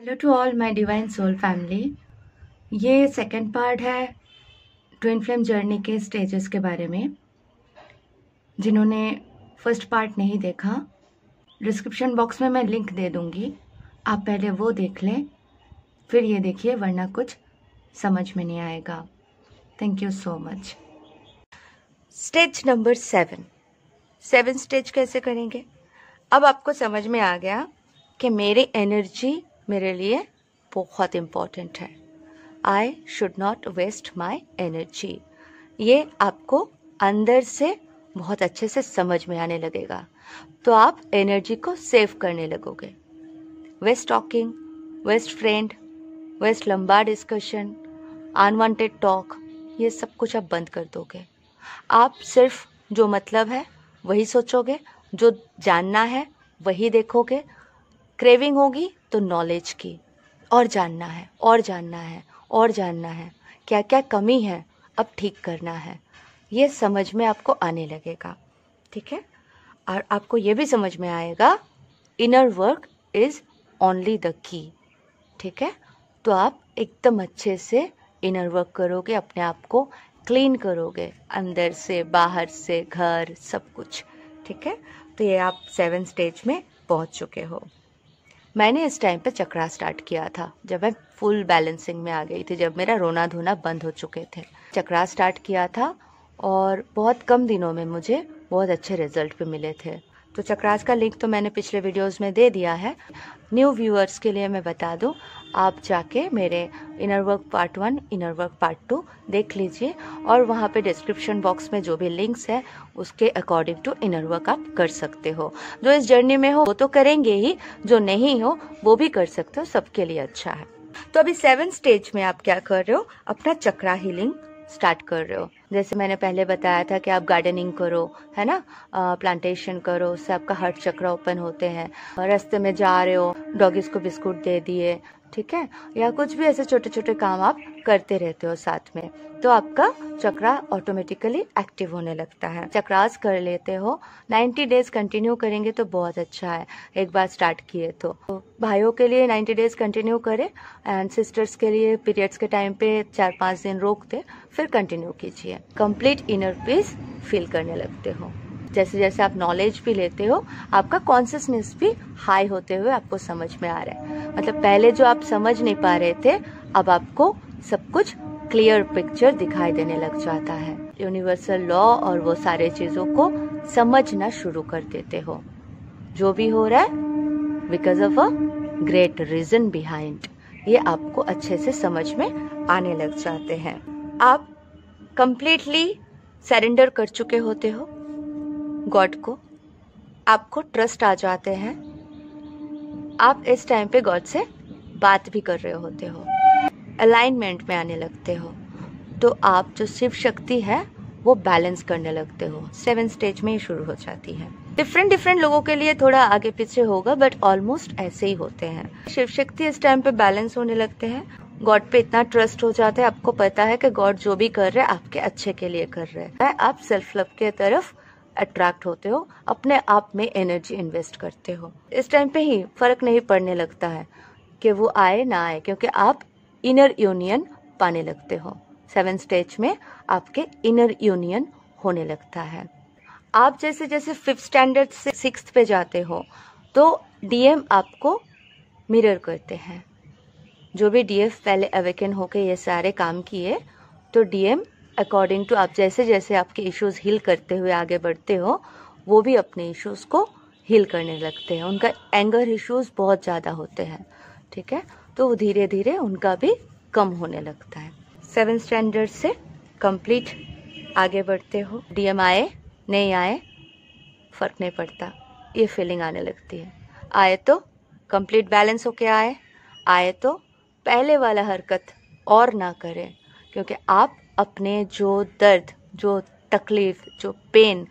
hello to all my divine soul family ये second part है twin flame journey के stages के बारे में जिन्होंने फर्स्ट पार्ट नहीं देखा डिस्क्रिप्शन बॉक्स में मैं लिंक दे दूंगी आप पहले वो देख लें फिर ये देखिए वरना कुछ समझ में नहीं आएगा thank you so much stage number seven seven stage कैसे करेंगे अब आपको समझ में आ गया कि मेरी एनर्जी मेरे लिए बहुत इम्पॉर्टेंट है I should not waste my energy ये आपको अंदर से बहुत अच्छे से समझ में आने लगेगा तो आप एनर्जी को सेव करने लगोगे waste talking waste friend waste लंबा डिस्कशन अनवांटेड टॉक ये सब कुछ आप बंद कर दोगे आप सिर्फ जो मतलब है वही सोचोगे जो जानना है वही देखोगे क्रेविंग होगी तो नॉलेज की और जानना है और जानना है और जानना है क्या क्या कमी है अब ठीक करना है ये समझ में आपको आने लगेगा ठीक है और आपको ये भी समझ में आएगा inner work is only the key ठीक है तो आप एकदम अच्छे से इनर वर्क करोगे अपने आप को क्लीन करोगे अंदर से बाहर से घर सब कुछ ठीक है तो ये आप सेवन स्टेज में पहुंच चुके हो मैंने इस टाइम पे चक्रा स्टार्ट किया था जब मैं फुल बैलेंसिंग में आ गई थी जब मेरा रोना धोना बंद हो चुके थे चक्रा स्टार्ट किया था और बहुत कम दिनों में मुझे बहुत अच्छे रिजल्ट भी मिले थे तो चक्राज का लिंक तो मैंने पिछले वीडियोस में दे दिया है न्यू व्यूअर्स के लिए मैं बता दूं आप जाके मेरे inner work part one inner work part two देख लीजिए और वहाँ पे डिस्क्रिप्शन बॉक्स में जो भी लिंक्स है उसके अकॉर्डिंग टू इनर वर्क आप कर सकते हो जो इस जर्नी में हो वो तो करेंगे ही जो नहीं हो वो भी कर सकते हो सबके लिए अच्छा है तो अभी सेवन स्टेज में आप क्या कर रहे हो अपना चक्रा हीलिंग स्टार्ट कर रहे हो जैसे मैंने पहले बताया था कि आप गार्डनिंग करो है ना प्लांटेशन करो उससे आपका हर्ट चक्र ओपन होते हैं रास्ते में जा रहे हो डॉगीज को बिस्कुट दे दिए ठीक है या कुछ भी ऐसे छोटे छोटे काम आप करते रहते हो साथ में तो आपका चक्रा ऑटोमेटिकली एक्टिव होने लगता है चक्रास कर लेते हो 90 डेज कंटिन्यू करेंगे तो बहुत अच्छा है एक बार स्टार्ट किए तो।, तो भाइयों के लिए 90 डेज कंटिन्यू करें एंड सिस्टर्स के लिए पीरियड्स के टाइम पे चार पांच दिन रोक दे फिर कंटिन्यू कीजिए कंप्लीट इनर पीस फील करने लगते हो जैसे जैसे आप नॉलेज भी लेते हो आपका कॉन्सियसनेस भी हाई होते हुए आपको समझ में आ रहा है मतलब पहले जो आप समझ नहीं पा रहे थे अब आपको सब कुछ क्लियर पिक्चर दिखाई देने लग जाता है यूनिवर्सल लॉ और वो सारे चीजों को समझना शुरू कर देते हो जो भी हो रहा है because of a great reason behind ये आपको अच्छे से समझ में आने लग जाते हैं आप कंप्लीटली सरेंडर कर चुके होते हो गॉड को आपको ट्रस्ट आ जाते हैं आप इस टाइम पे गॉड से बात भी कर रहे होते हो अलाइनमेंट में आने लगते हो तो आप जो शिव शक्ति है वो बैलेंस करने लगते हो सेवन स्टेज में ही शुरू हो जाती है डिफरेंट डिफरेंट लोगों के लिए थोड़ा आगे पीछे होगा बट ऑलमोस्ट ऐसे ही होते हैं शिव शक्ति इस टाइम पे बैलेंस होने लगते हैं गॉड पे इतना ट्रस्ट हो जाता है आपको पता है कि गॉड जो भी कर रहे हैं आपके अच्छे के लिए कर रहे हैं आप सेल्फ लव के तरफ अट्रैक्ट होते हो अपने आप में एनर्जी इन्वेस्ट करते हो इस टाइम पे ही फर्क नहीं पड़ने लगता है कि वो आए ना आए क्योंकि आप इनर यूनियन पाने लगते हो सेवन स्टेज में आपके इनर यूनियन होने लगता है आप जैसे जैसे फिफ्थ स्टैंडर्ड से सिक्स पे जाते हो तो डीएम आपको मिरर करते हैं जो भी डीएफ पहले अवेकन होके ये सारे काम किए तो डीएम अकॉर्डिंग टू आप जैसे जैसे आपके इश्यूज हील करते हुए आगे बढ़ते हो वो भी अपने इश्यूज को हील करने लगते हैं उनका एंगर इश्यूज बहुत ज़्यादा होते हैं ठीक है तो धीरे धीरे उनका भी कम होने लगता है सेवन स्टैंडर्ड से कंप्लीट आगे बढ़ते हो डीएम आए नहीं आए फर्क नहीं पड़ता ये फीलिंग आने लगती है आए तो कंप्लीट बैलेंस होके आए आए तो पहले वाला हरकत और ना करें क्योंकि आप अपने जो दर्द जो तकलीफ जो पेन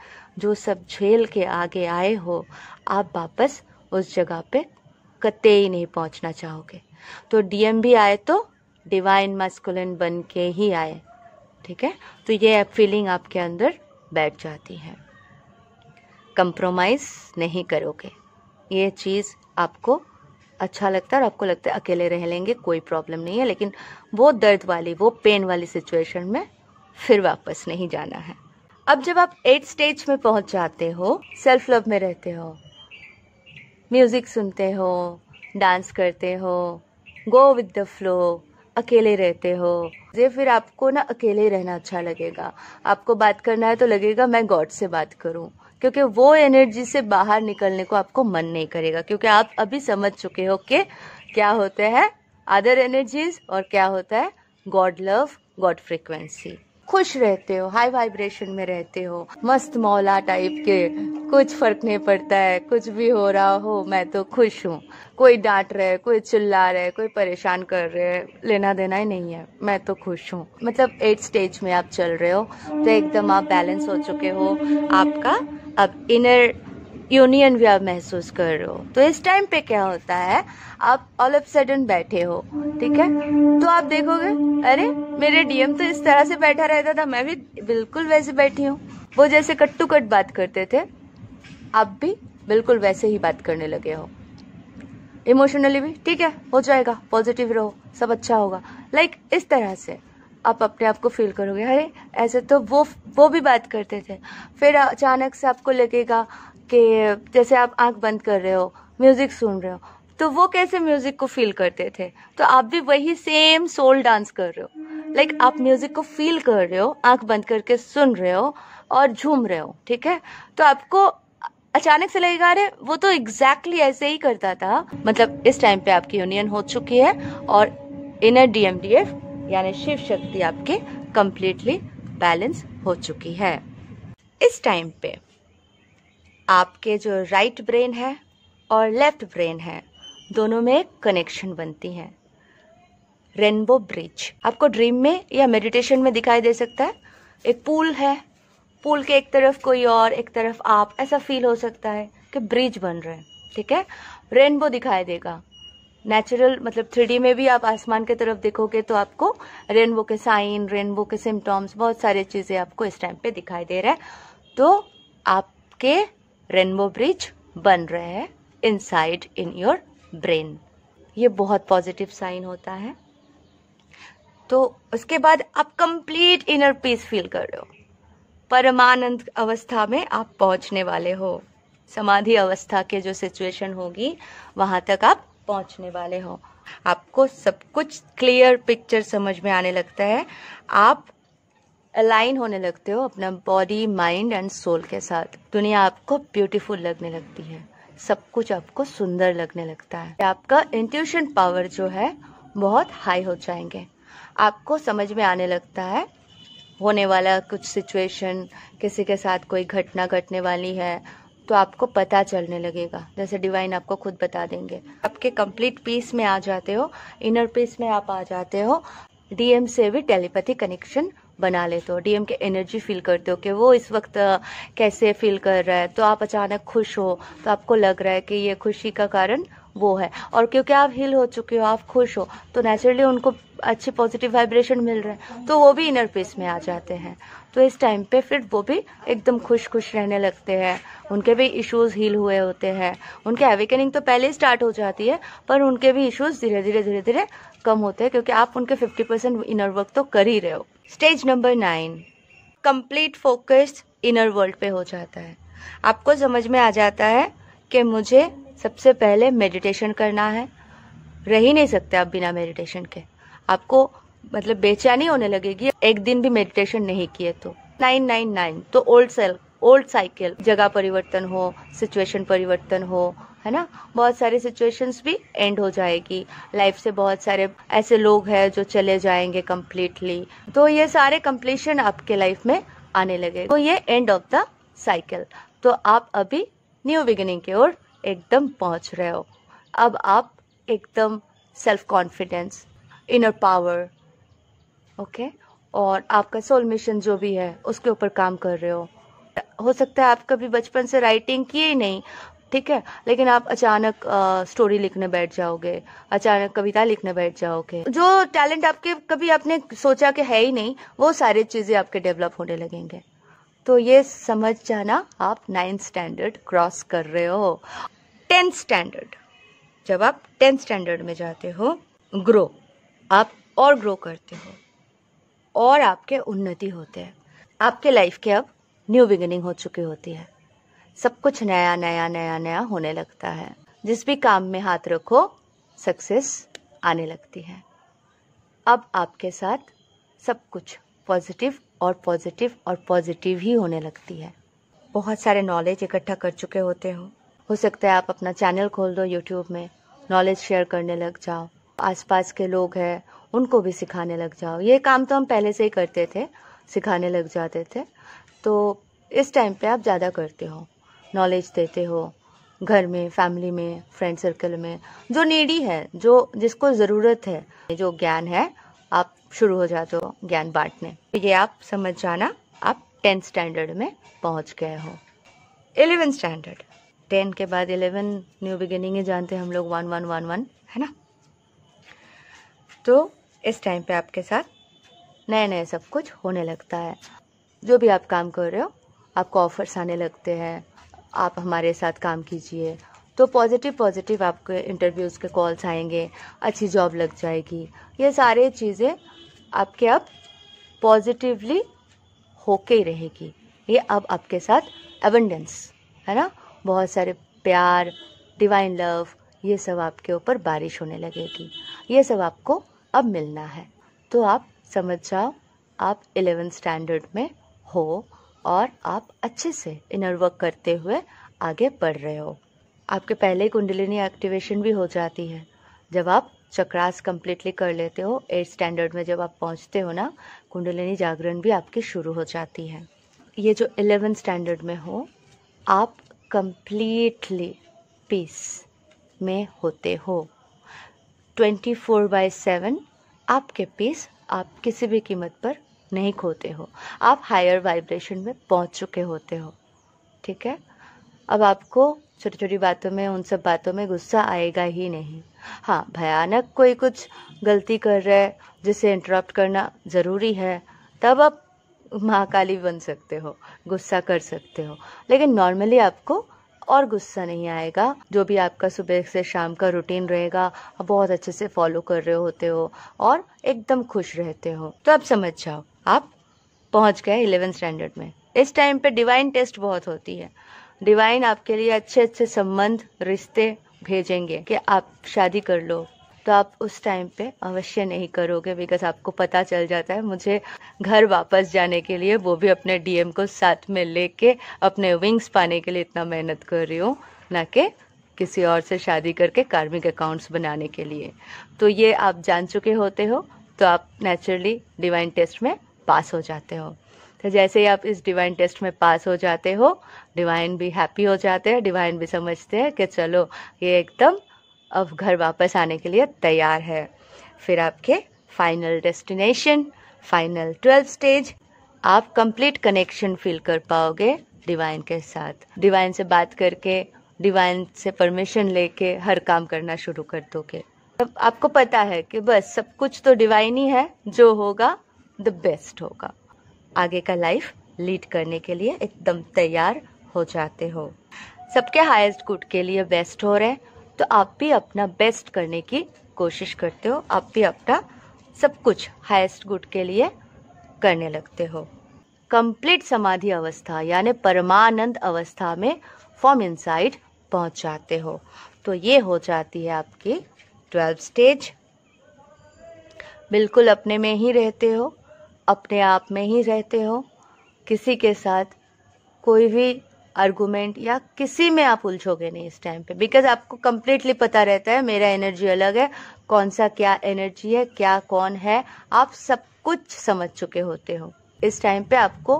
जो सब झेल के आगे आए हो आप वापस उस जगह पे कतई नहीं पहुंचना चाहोगे तो डीएम भी आए तो डिवाइन मस्कुलिन बन के ही आए ठीक है तो ये फीलिंग आपके अंदर बैठ जाती है कंप्रोमाइज़ नहीं करोगे ये चीज़ आपको अच्छा लगता है और आपको लगता है अकेले रह लेंगे कोई प्रॉब्लम नहीं है लेकिन वो दर्द वाली वो पेन वाली सिचुएशन में फिर वापस नहीं जाना है अब जब आप एट स्टेज में पहुंच जाते हो सेल्फ लव में रहते हो म्यूज़िक सुनते हो डांस करते हो गो विद द फ्लो अकेले रहते हो ये फिर आपको ना अकेले रहना अच्छा लगेगा आपको बात करना है तो लगेगा मैं गॉड से बात करूं क्योंकि वो एनर्जी से बाहर निकलने को आपको मन नहीं करेगा क्योंकि आप अभी समझ चुके हो कि क्या होते हैं अदर एनर्जीज और क्या होता है गॉड लव गॉड फ्रिक्वेंसी खुश रहते हो हाई वाइब्रेशन में रहते हो मस्त मौला टाइप के कुछ फर्क नहीं पड़ता है कुछ भी हो रहा हो मैं तो खुश हूँ कोई डांट रहे कोई चिल्ला रहे कोई परेशान कर रहे है लेना देना ही नहीं है मैं तो खुश हूँ मतलब एट स्टेज में आप चल रहे हो तो एकदम आप बैलेंस हो चुके हो आपका अब इनर यूनियन भी आप महसूस कर रहे हो तो इस टाइम पे क्या होता है आप ऑल ऑफ सडन बैठे हो ठीक है तो आप देखोगे अरे मेरे डीएम तो इस तरह से बैठा रहता था मैं भी बिल्कुल वैसे बैठी हूँ वो जैसे कट टू कट बात करते थे आप भी बिल्कुल वैसे ही बात करने लगे हो इमोशनली भी ठीक है हो जाएगा पॉजिटिव रहो सब अच्छा होगा लाइक like, इस तरह से आप अपने आप को फील करोगे अरे ऐसे तो वो वो भी बात करते थे फिर अचानक से आपको लगेगा कि जैसे आप आंख बंद कर रहे हो म्यूज़िक सुन रहे हो तो वो कैसे म्यूज़िक को फील करते थे तो आप भी वही सेम सोल डांस कर रहे हो लाइक like, आप म्यूज़िक को फील कर रहे हो आंख बंद करके सुन रहे हो और झूम रहे हो ठीक है तो आपको अचानक से लगेगा अरे वो तो एग्जैक्टली exactly ऐसे ही करता था मतलब इस टाइम पे आपकी यूनियन हो चुकी है और इनर डीएमडीएफ यानी शिव शक्ति आपकी कंप्लीटली बैलेंस हो चुकी है इस टाइम पे आपके जो राइट ब्रेन है और लेफ्ट ब्रेन है दोनों में कनेक्शन बनती है रेनबो ब्रिज आपको ड्रीम में या मेडिटेशन में दिखाई दे सकता है एक पूल है पूल के एक तरफ कोई और एक तरफ आप ऐसा फील हो सकता है कि ब्रिज बन रहे हैं ठीक है रेनबो दिखाई देगा नेचुरल मतलब थ्री में भी आप आसमान की तरफ देखोगे तो आपको रेनबो के साइन रेनबो के सिम्टम्स बहुत सारी चीज़ें आपको इस टाइम पे दिखाई दे रहा है तो आपके रेनबो ब्रिज बन रहे हैं इनसाइड इन योर ब्रेन ये बहुत पॉजिटिव साइन होता है तो उसके बाद आप कंप्लीट इनर पीस फील कर रहे हो परमानंद अवस्था में आप पहुंचने वाले हो समाधि अवस्था के जो सिचुएशन होगी वहां तक आप पहुंचने वाले हो आपको सब कुछ क्लियर पिक्चर समझ में आने लगता है आप अलाइन होने लगते हो अपना बॉडी माइंड एंड सोल के साथ दुनिया आपको ब्यूटीफुल लगने लगती है सब कुछ आपको सुंदर लगने लगता है आपका इंट्यूशन पावर जो है बहुत हाई हो जाएंगे आपको समझ में आने लगता है होने वाला कुछ सिचुएशन किसी के साथ कोई घटना घटने वाली है तो आपको पता चलने लगेगा जैसे डिवाइन आपको खुद बता देंगे आपके कंप्लीट पीस में आ जाते हो इनर पीस में आप आ जाते हो डीएम से भी टेलीपैथी कनेक्शन बना लेते हो डीएम के एनर्जी फील करते हो कि वो इस वक्त कैसे फील कर रहा है तो आप अचानक खुश हो तो आपको लग रहा है कि ये खुशी का कारण वो है और क्योंकि आप हिल हो चुके हो आप खुश हो तो नेचुरली उनको अच्छी पॉजिटिव वाइब्रेशन मिल रहे हैं तो वो भी इनर पीस में आ जाते हैं तो इस टाइम पे फिर वो भी एकदम खुश खुश रहने लगते हैं उनके भी इश्यूज हील हुए होते हैं उनके अवेकनिंग तो पहले ही स्टार्ट हो जाती है पर उनके भी इश्यूज धीरे धीरे धीरे धीरे कम होते हैं क्योंकि आप उनके फिफ्टी परसेंट इनर वर्क तो कर ही रहे हो stage number nine complete focus inner world पे हो जाता है आपको समझ में आ जाता है कि मुझे सबसे पहले मेडिटेशन करना है रह ही नहीं सकते आप बिना मेडिटेशन के आपको मतलब बेचैनी होने लगेगी एक दिन भी मेडिटेशन नहीं किए तो नाइन नाइन नाइन तो ओल्ड सेल ओल्ड साइकिल जगह परिवर्तन हो सिचुएशन परिवर्तन हो है ना बहुत सारे सिचुएशंस भी एंड हो जाएगी लाइफ से बहुत सारे ऐसे लोग हैं जो चले जाएंगे कम्प्लीटली तो ये सारे कम्प्लीशन आपके लाइफ में आने लगे तो ये एंड ऑफ द साइकिल तो आप अभी न्यू बिगिनिंग की ओर एकदम पहुंच रहे हो अब आप एकदम self confidence inner power okay और आपका सोल मिशन जो भी है उसके ऊपर काम कर रहे हो हो सकता है आप कभी बचपन से राइटिंग किए ही नहीं ठीक है लेकिन आप अचानक आ, स्टोरी लिखने बैठ जाओगे अचानक कविता लिखने बैठ जाओगे जो टैलेंट आपके कभी आपने सोचा कि है ही नहीं वो सारी चीज़ें आपके डेवलप होने लगेंगे तो ये समझ जाना आप नाइन्थ स्टैंडर्ड क्रॉस कर रहे हो टेंथ स्टैंडर्ड जब आप टेंथ स्टैंडर्ड में जाते हो ग्रो आप और ग्रो करते हो और आपके उन्नति होते हैं आपके लाइफ के अब न्यू बिगिनिंग हो चुकी होती है सब कुछ नया नया नया नया होने लगता है जिस भी काम में हाथ रखो सक्सेस आने लगती है अब आपके साथ सब कुछ पॉजिटिव और पॉजिटिव और पॉजिटिव ही होने लगती है बहुत सारे नॉलेज इकट्ठा कर चुके होते हो हो सकता है आप अपना चैनल खोल दो यूट्यूब में नॉलेज शेयर करने लग जाओ आसपास के लोग हैं उनको भी सिखाने लग जाओ ये काम तो हम पहले से ही करते थे सिखाने लग जाते थे तो इस टाइम पे आप ज़्यादा करते हो नॉलेज देते हो घर में फैमिली में फ्रेंड सर्कल में जो नीडी है जो जिसको ज़रूरत है जो ज्ञान है आप शुरू हो जाते हो ज्ञान बांटने ये आप समझ जाना आप टेंथ स्टैंडर्ड में पहुंच गए हो एलेवेंथ स्टैंडर्ड टेन के बाद इलेवन न्यू बिगिनिंग ही जानते हैं हम लोग वन वन वन वन है ना तो इस टाइम पे आपके साथ नए नए सब कुछ होने लगता है जो भी आप काम कर रहे हो आपको ऑफर्स आने लगते हैं आप हमारे साथ काम कीजिए तो पॉजिटिव पॉजिटिव आपके इंटरव्यूज़ के कॉल्स आएंगे अच्छी जॉब लग जाएगी ये सारे चीज़ें आपके अब पॉजिटिवली होके ही रहेगी ये अब आपके साथ एवेंडेंस है ना बहुत सारे प्यार डिवाइन लव ये सब आपके ऊपर बारिश होने लगेगी ये सब आपको अब मिलना है तो आप समझ जाओ आप इलेवेंथ स्टैंडर्ड में हो और आप अच्छे से इनर वर्क करते हुए आगे बढ़ रहे हो आपके पहले कुंडलिनी एक्टिवेशन भी हो जाती है जब आप चक्रास कम्प्लीटली कर लेते हो एट स्टैंडर्ड में जब आप पहुंचते हो ना कुंडलिनी जागरण भी आपकी शुरू हो जाती है ये जो इलेवेंथ स्टैंडर्ड में हो आप कंप्लीटली पीस में होते हो 24 फोर बाई सेवन आपके पीस आप किसी भी कीमत पर नहीं खोते हो आप हायर वाइब्रेशन में पहुंच चुके होते हो ठीक है अब आपको छोटी छोटी बातों में उन सब बातों में गुस्सा आएगा ही नहीं हाँ भयानक कोई कुछ गलती कर रहा है जिसे इंटरप्ट करना ज़रूरी है तब आप महाकाली बन सकते हो गुस्सा कर सकते हो लेकिन नॉर्मली आपको और गुस्सा नहीं आएगा जो भी आपका सुबह से शाम का रूटीन रहेगा आप बहुत अच्छे से फॉलो कर रहे होते हो और एकदम खुश रहते हो तो आप समझ जाओ आप पहुंच गए इलेवेंथ स्टैंडर्ड में इस टाइम पे डिवाइन टेस्ट बहुत होती है डिवाइन आपके लिए अच्छे अच्छे संबंध रिश्ते भेजेंगे कि आप शादी कर लो तो आप उस टाइम पे अवश्य नहीं करोगे बिकॉज आपको पता चल जाता है मुझे घर वापस जाने के लिए वो भी अपने डीएम को साथ में लेके अपने विंग्स पाने के लिए इतना मेहनत कर रही हूँ ना कि किसी और से शादी करके कार्मिक अकाउंट्स बनाने के लिए तो ये आप जान चुके होते हो तो आप नेचुरली डिवाइन टेस्ट में पास हो जाते हो तो जैसे ही आप इस डिवाइन टेस्ट में पास हो जाते हो डिवाइन भी हैप्पी हो जाते हैं डिवाइन भी समझते हैं कि चलो ये एकदम अब घर वापस आने के लिए तैयार है फिर आपके final destination final twelfth stage आप कंप्लीट कनेक्शन फील कर पाओगे डिवाइन के साथ डिवाइन से बात करके डिवाइन से परमिशन लेके हर काम करना शुरू कर दोगे अब आपको पता है कि बस सब कुछ तो डिवाइन ही है जो होगा द बेस्ट होगा आगे का लाइफ लीड करने के लिए एकदम तैयार हो जाते हो सबके हाईएस्ट गुड के लिए बेस्ट हो रहे तो आप भी अपना बेस्ट करने की कोशिश करते हो आप भी अपना सब कुछ हाईएस्ट गुड के लिए करने लगते हो कंप्लीट समाधि अवस्था यानी परमानंद अवस्था में फॉर्म इनसाइड पहुंच जाते हो तो ये हो जाती है आपकी ट्वेल्व स्टेज बिल्कुल अपने में ही रहते हो अपने आप में ही रहते हो किसी के साथ कोई भी आर्गूमेंट या किसी में आप उलझोगे नहीं इस टाइम पे बिकॉज आपको कंप्लीटली पता रहता है मेरा एनर्जी अलग है कौन सा क्या एनर्जी है क्या कौन है आप सब कुछ समझ चुके होते हो इस टाइम पे आपको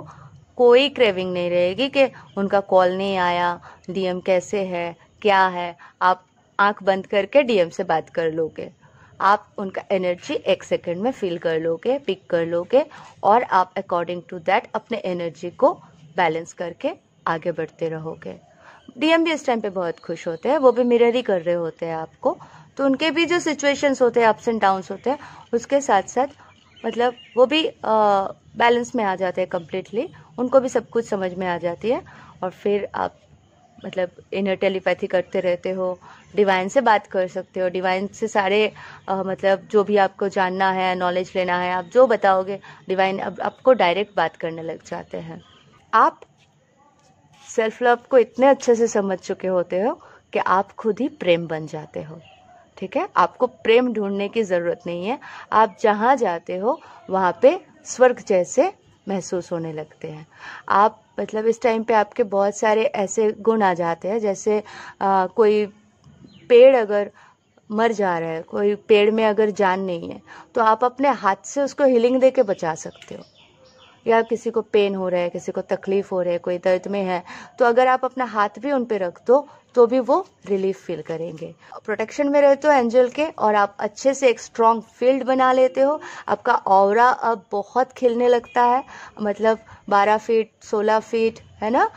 कोई क्रेविंग नहीं रहेगी कि उनका कॉल नहीं आया डीएम कैसे है क्या है आप आंख बंद करके डीएम से बात कर लोगे आप उनका एनर्जी एक सेकंड में फील कर लोगे पिक कर लोगे और आप अकॉर्डिंग टू दैट अपने एनर्जी को बैलेंस करके आगे बढ़ते रहोगे डीएम भी इस टाइम पे बहुत खुश होते हैं वो भी मिरर ही कर रहे होते हैं आपको तो उनके भी जो सिचुएशंस होते हैं अप्स एंड डाउन्स होते हैं उसके साथ साथ मतलब वो भी बैलेंस में आ जाते हैं कम्प्लीटली उनको भी सब कुछ समझ में आ जाती है और फिर आप मतलब इनर टेलीपैथी करते रहते हो डिवाइन से बात कर सकते हो डिवाइन से सारे आ, मतलब जो भी आपको जानना है नॉलेज लेना है आप जो बताओगे डिवाइन अब आपको डायरेक्ट बात करने लग जाते हैं आप सेल्फ लव को इतने अच्छे से समझ चुके होते हो कि आप खुद ही प्रेम बन जाते हो ठीक है आपको प्रेम ढूंढने की ज़रूरत नहीं है आप जहाँ जाते हो वहाँ पे स्वर्ग जैसे महसूस होने लगते हैं आप मतलब इस टाइम पे आपके बहुत सारे ऐसे गुण आ जाते हैं जैसे आ, कोई पेड़ अगर मर जा रहा है कोई पेड़ में अगर जान नहीं है तो आप अपने हाथ से उसको हीलिंग दे के बचा सकते हो या किसी को पेन हो रहा है किसी को तकलीफ हो रहा है कोई दर्द में है तो अगर आप अपना हाथ भी उन पर रख दो तो भी वो रिलीफ फील करेंगे प्रोटेक्शन में रहते हो एंजल के और आप अच्छे से एक स्ट्रांग फील्ड बना लेते हो आपका और अब बहुत खिलने लगता है मतलब 12 फीट 16 फीट है ना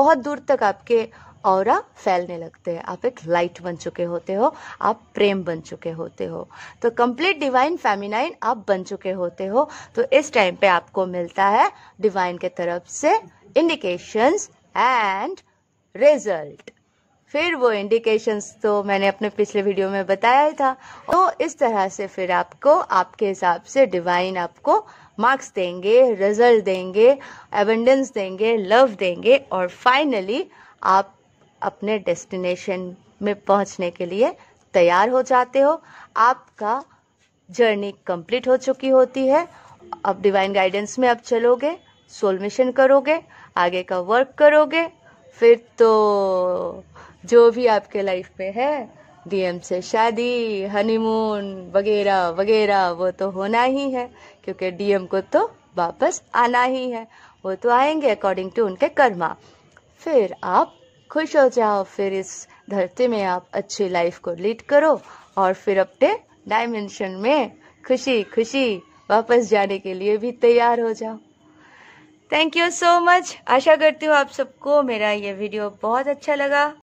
बहुत दूर तक आपके और फैलने लगते हैं आप एक लाइट बन चुके होते हो आप प्रेम बन चुके होते हो तो कंप्लीट डिवाइन फेमिनाइन आप बन चुके होते हो तो इस टाइम पे आपको मिलता है डिवाइन के तरफ से इंडिकेशंस एंड रिजल्ट फिर वो इंडिकेशंस तो मैंने अपने पिछले वीडियो में बताया ही था तो इस तरह से फिर आपको आपके हिसाब से डिवाइन आपको मार्क्स देंगे रिजल्ट देंगे एवेंडेंस देंगे लव देंगे और फाइनली आप अपने डेस्टिनेशन में पहुंचने के लिए तैयार हो जाते हो आपका जर्नी कंप्लीट हो चुकी होती है अब डिवाइन गाइडेंस में आप चलोगे सोल मिशन करोगे आगे का वर्क करोगे फिर तो जो भी आपके लाइफ में है डीएम से शादी हनीमून वगैरह वगैरह वो तो होना ही है क्योंकि डीएम को तो वापस आना ही है वो तो आएंगे अकॉर्डिंग टू उनके कर्मा फिर आप खुश हो जाओ फिर इस धरती में आप अच्छी लाइफ को लीड करो और फिर अपने डायमेंशन में खुशी खुशी वापस जाने के लिए भी तैयार हो जाओ थैंक यू सो मच आशा करती हूँ आप सबको मेरा ये वीडियो बहुत अच्छा लगा